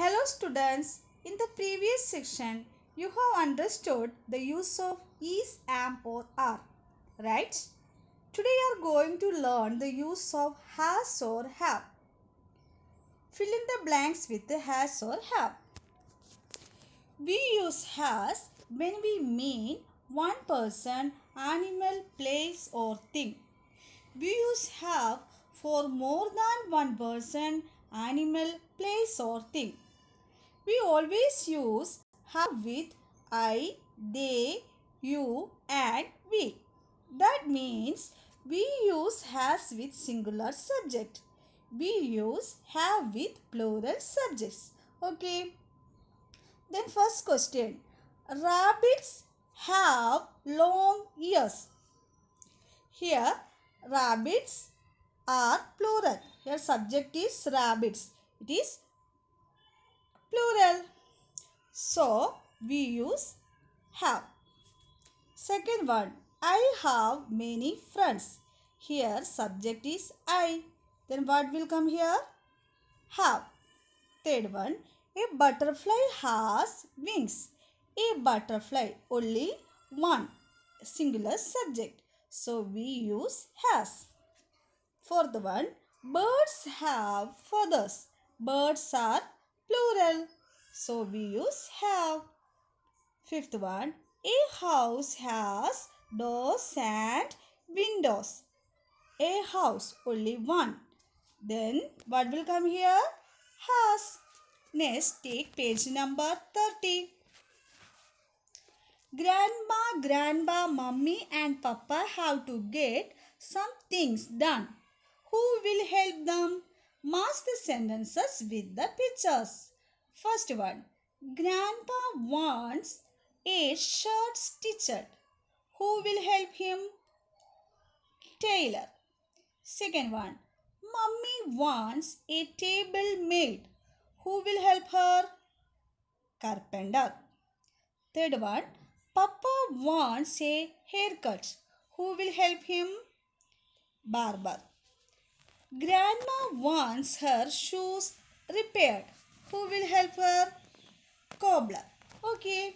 Hello students, in the previous section, you have understood the use of is, am or are, right? Today you are going to learn the use of has or have. Fill in the blanks with the has or have. We use has when we mean one person, animal, place or thing. We use have for more than one person, animal, place or thing. We always use have with I, they, you and we. That means we use has with singular subject. We use have with plural subjects. Okay. Then first question. Rabbits have long ears. Here rabbits are plural. Here subject is rabbits. It is plural. So, we use have. Second one, I have many friends. Here, subject is I. Then what will come here? Have. Third one, a butterfly has wings. A butterfly, only one. Singular subject. So, we use has. Fourth one, birds have feathers. Birds are plural. So we use have. Fifth one, a house has doors and windows. A house, only one. Then what will come here? Has. Next, take page number 30. Grandma, grandpa, mummy and papa have to get some things done. Who will help them? Match the sentences with the pictures. First one. Grandpa wants a shirt stitched. Who will help him? Tailor. Second one. Mummy wants a table made. Who will help her? Carpenter. Third one. Papa wants a haircut. Who will help him? Barber. Grandma wants her shoes repaired. Who will help her? Cobbler. Okay.